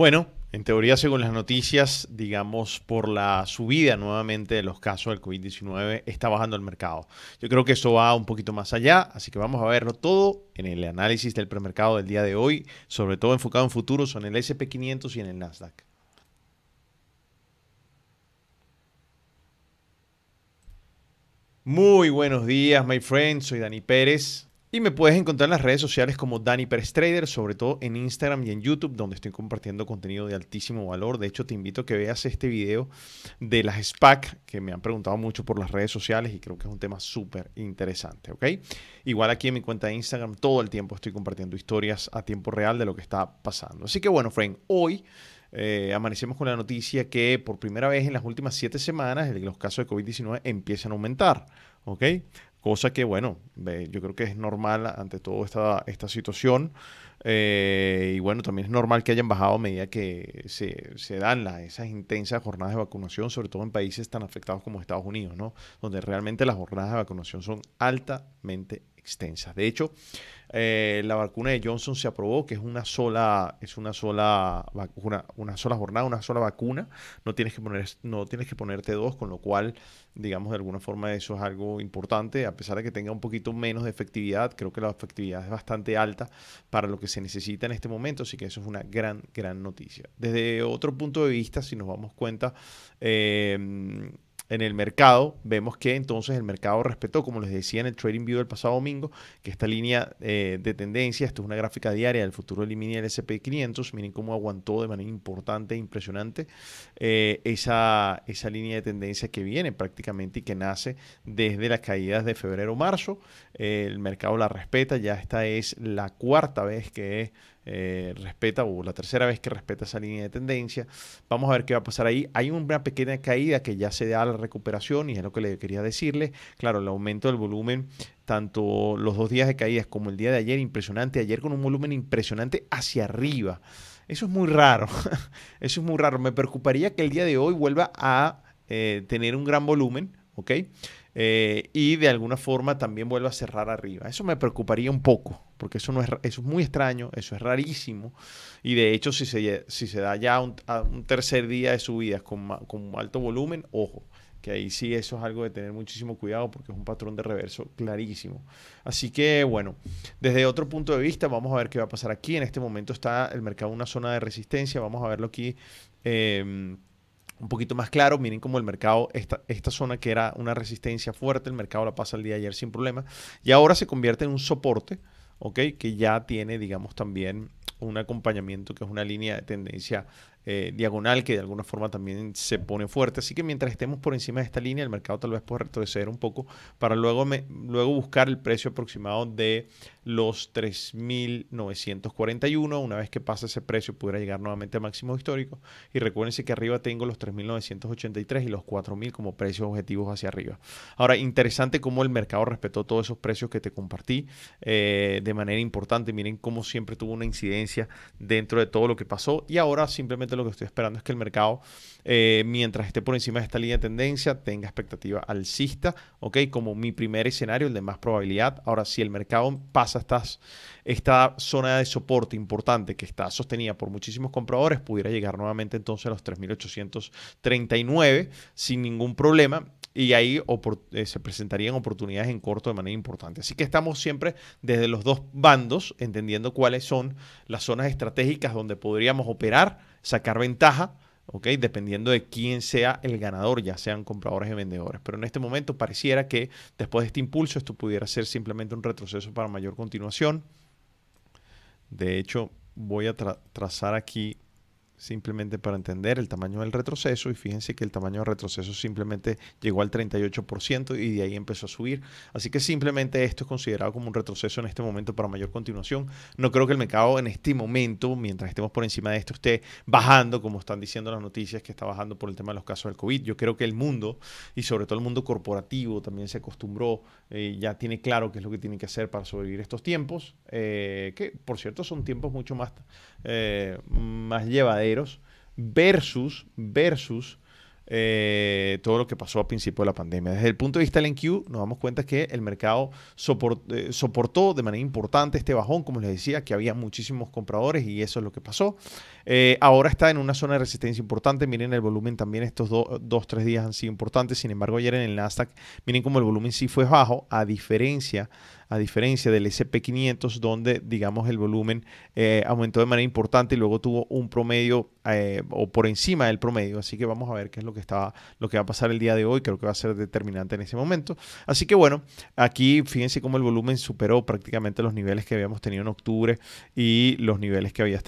Bueno, en teoría, según las noticias, digamos, por la subida nuevamente de los casos del COVID-19, está bajando el mercado. Yo creo que eso va un poquito más allá, así que vamos a verlo todo en el análisis del premercado del día de hoy, sobre todo enfocado en futuros, en el SP500 y en el Nasdaq. Muy buenos días, my friends. Soy Dani Pérez. Y me puedes encontrar en las redes sociales como Dani Pérez Trader, sobre todo en Instagram y en YouTube, donde estoy compartiendo contenido de altísimo valor. De hecho, te invito a que veas este video de las SPAC, que me han preguntado mucho por las redes sociales y creo que es un tema súper interesante, ¿ok? Igual aquí en mi cuenta de Instagram todo el tiempo estoy compartiendo historias a tiempo real de lo que está pasando. Así que bueno, friend, hoy... Eh, amanecemos con la noticia que por primera vez en las últimas siete semanas los casos de COVID-19 empiezan a aumentar. ¿Ok? Cosa que, bueno, yo creo que es normal ante toda esta, esta situación. Eh, y bueno, también es normal que hayan bajado a medida que se, se dan las, esas intensas jornadas de vacunación, sobre todo en países tan afectados como Estados Unidos, ¿no? Donde realmente las jornadas de vacunación son altamente extensas. De hecho, eh, la vacuna de Johnson se aprobó, que es una sola, es una sola vacuna, una sola jornada, una sola vacuna. No tienes que poner, no tienes que ponerte dos, con lo cual, digamos, de alguna forma eso es algo importante. A pesar de que tenga un poquito menos de efectividad, creo que la efectividad es bastante alta para lo que se necesita en este momento, así que eso es una gran, gran noticia. Desde otro punto de vista, si nos damos cuenta, eh, en el mercado, vemos que entonces el mercado respetó, como les decía en el Trading View del pasado domingo, que esta línea eh, de tendencia, esto es una gráfica diaria del futuro mini del S&P 500, miren cómo aguantó de manera importante e impresionante eh, esa, esa línea de tendencia que viene prácticamente y que nace desde las caídas de febrero-marzo, eh, el mercado la respeta, ya esta es la cuarta vez que eh, respeta, o la tercera vez que respeta esa línea de tendencia. Vamos a ver qué va a pasar ahí. Hay una pequeña caída que ya se da a la recuperación y es lo que le quería decirle. Claro, el aumento del volumen, tanto los dos días de caídas como el día de ayer, impresionante. Ayer con un volumen impresionante hacia arriba. Eso es muy raro. Eso es muy raro. Me preocuparía que el día de hoy vuelva a eh, tener un gran volumen, ¿ok? Eh, y de alguna forma también vuelve a cerrar arriba. Eso me preocuparía un poco, porque eso, no es, eso es muy extraño, eso es rarísimo, y de hecho si se, si se da ya un, tercer día de subidas con, con alto volumen, ojo, que ahí sí eso es algo de tener muchísimo cuidado porque es un patrón de reverso clarísimo. Así que bueno, desde otro punto de vista vamos a ver qué va a pasar aquí. En este momento está el mercado en una zona de resistencia, vamos a verlo aquí. Em, un poquito más claro. Miren cómo el mercado, esta, esta zona que era una resistencia fuerte, el mercado la pasa el día de ayer sin problema. Y ahora se convierte en un soporte, ¿ok? Que ya tiene, digamos, también un acompañamiento que es una línea de tendencia eh, diagonal que de alguna forma también se pone fuerte. Así que mientras estemos por encima de esta línea, el mercado tal vez puede retroceder un poco para luego, luego buscar el precio aproximado de los 3.941. Una vez que pase ese precio, pudiera llegar nuevamente a máximo histórico Y recuérdense que arriba tengo los 3.983 y los 4.000 como precios objetivos hacia arriba. Ahora, interesante cómo el mercado respetó todos esos precios que te compartí eh, de manera importante. Miren cómo siempre tuvo una incidencia dentro de todo lo que pasó y ahora simplemente lo que estoy esperando es que el mercado, eh, mientras esté por encima de esta línea de tendencia, tenga expectativa alcista, ¿ok? Como mi primer escenario, el de más probabilidad. Ahora, si el mercado pasa estas, esta zona de soporte importante que está sostenida por muchísimos compradores, pudiera llegar nuevamente entonces a los 3.839 sin ningún problema y ahí eh, se presentarían oportunidades en corto de manera importante. Así que estamos siempre desde los dos bandos entendiendo cuáles son las zonas estratégicas donde podríamos operar sacar ventaja, ¿ok? Dependiendo de quién sea el ganador, ya sean compradores y vendedores. Pero en este momento pareciera que después de este impulso esto pudiera ser simplemente un retroceso para mayor continuación. De hecho, voy a trazar aquí simplemente para entender el tamaño del retroceso y fíjense que el tamaño del retroceso simplemente llegó al 38% y de ahí empezó a subir. Así que simplemente esto es considerado como un retroceso en este momento para mayor continuación. No creo que el mercado en este momento, mientras estemos por encima de esto, esté bajando, como están diciendo las noticias, que está bajando por el tema de los casos del COVID. Yo creo que el mundo y sobre todo el mundo corporativo también se acostumbró, y eh, ya tiene claro qué es lo que tiene que hacer para sobrevivir estos tiempos, eh, que por cierto son tiempos mucho más eh, más llevaderos versus, versus eh, todo lo que pasó a principio de la pandemia. Desde el punto de vista del NQ, nos damos cuenta que el mercado eh, soportó de manera importante este bajón, como les decía, que había muchísimos compradores y eso es lo que pasó. ahora está en una zona de resistencia importante. Miren el volumen también, estos dos dos, tres días han sido importantes. Sin embargo, ayer en el Nasdaq, miren cómo el volumen sí fue bajo, a diferencia a diferencia del SP500, donde, digamos, el volumen eh, aumentó de manera importante y luego tuvo un promedio eh, o por encima del promedio. Así que vamos a ver qué es lo que, estaba lo que va a pasar el día de hoy. Creo que va a ser determinante en ese momento. Así que bueno, aquí fíjense cómo el volumen superó prácticamente los niveles que habíamos tenido en octubre y los niveles que,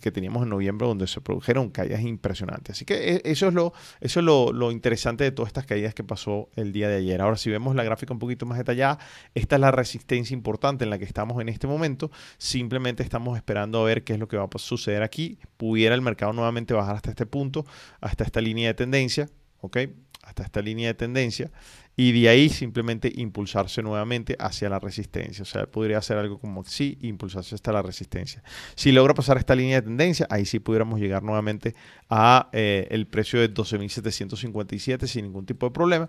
que teníamos en noviembre, donde se produjeron caídas impresionantes. Así que eh, eso es, lo, eso lo, lo interesante de todas estas caídas que pasó el día de ayer. Ahora, si vemos la gráfica un poquito más detallada, esta es la resistencia importante en la que estamos en este momento. Simplemente estamos esperando a ver qué es lo que va a suceder aquí. Pudiera el mercado nuevamente bajar hasta este punto, hasta esta línea de tendencia, ¿ok? Hasta esta línea de tendencia. Y de ahí simplemente impulsarse nuevamente hacia la resistencia. O sea, podría hacer algo como si impulsarse hasta la resistencia. Si logra pasar esta línea de tendencia, ahí sí pudiéramos llegar nuevamente a eh, el precio de 12.757 sin ningún tipo de problema.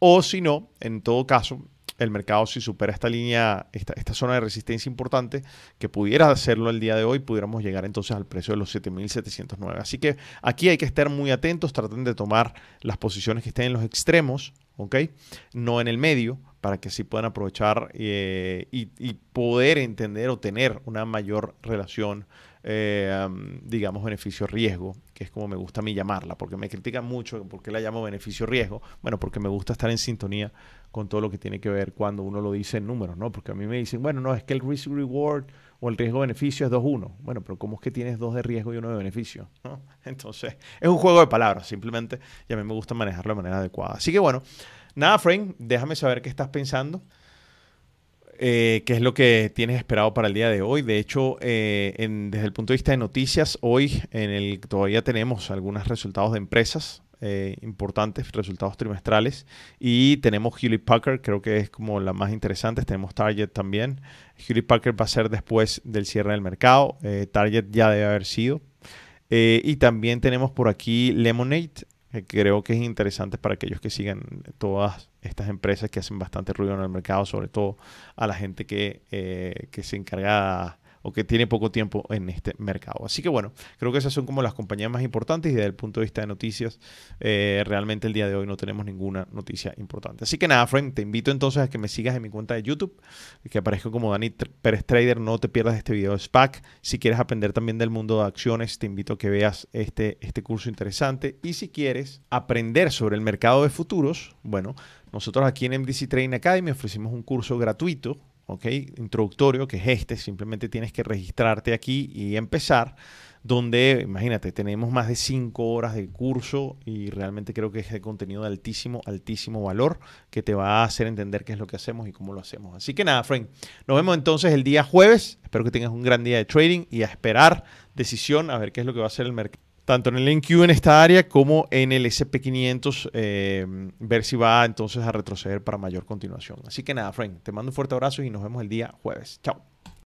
O si no, en todo caso, el mercado si supera esta línea, esta, zona de resistencia importante, que pudiera hacerlo el día de hoy, pudiéramos llegar entonces al precio de los 7.709. Así que aquí hay que estar muy atentos, traten de tomar las posiciones que estén en los extremos, ¿ok? No en el medio, para que así puedan aprovechar eh, y, poder entender o tener una mayor relación eh, digamos, beneficio-riesgo, que es como me gusta a mí llamarla, porque me critican mucho por qué la llamo beneficio-riesgo. Bueno, porque me gusta estar en sintonía con todo lo que tiene que ver cuando uno lo dice en números, ¿no? Porque a mí me dicen, bueno, no, es que el risk-reward o el riesgo-beneficio es 2-1. Bueno, pero ¿cómo es que tienes dos de riesgo y uno de beneficio? ¿no? Entonces, es un juego de palabras, simplemente, y a mí me gusta manejarlo de manera adecuada. Así que bueno, nada, Frank, déjame saber qué estás pensando. Eh, qué es lo que tienes esperado para el día de hoy. De hecho, eh, desde el punto de vista de noticias, hoy en el, todavía tenemos algunos resultados de empresas. Eh, importantes resultados trimestrales y tenemos Hewlett Packard creo que es como la más interesante tenemos Target también Hewlett Packard va a ser después del cierre del mercado Target ya debe haber sido y también tenemos por aquí Lemonade que creo que es interesante para aquellos que sigan todas estas empresas que hacen bastante ruido en el mercado, sobre todo a la gente que, eh, que se encarga o que tiene poco tiempo en este mercado. Así que bueno, creo que esas son como las compañías más importantes y desde el punto de vista de noticias, eh, realmente el día de hoy no tenemos ninguna noticia importante. Así que nada, friend, te invito entonces a que me sigas en mi cuenta de YouTube, que aparezco como Dani Pérez Trader, no te pierdas este video de SPAC. Si quieres aprender también del mundo de acciones, te invito a que veas este, este curso interesante. Y si quieres aprender sobre el mercado de futuros, bueno, nosotros aquí en MDC Trading Academy ofrecimos un curso gratuito ¿ok? Introductorio, que es este, simplemente tienes que registrarte aquí y empezar, donde, imagínate, tenemos más de 5 horas de curso y realmente creo que es de contenido de altísimo, altísimo valor que te va a hacer entender qué es lo que hacemos y cómo lo hacemos. Así que nada, Frank, nos vemos entonces el día jueves. Espero que tengas un gran día de trading y a esperar decisión a ver qué es lo que va a hacer el mercado tanto en el NQ en esta área como en el SP500, eh, ver si va entonces a retroceder para mayor continuación. Así que nada, Frank, te mando un fuerte abrazo y nos vemos el día jueves. Chao.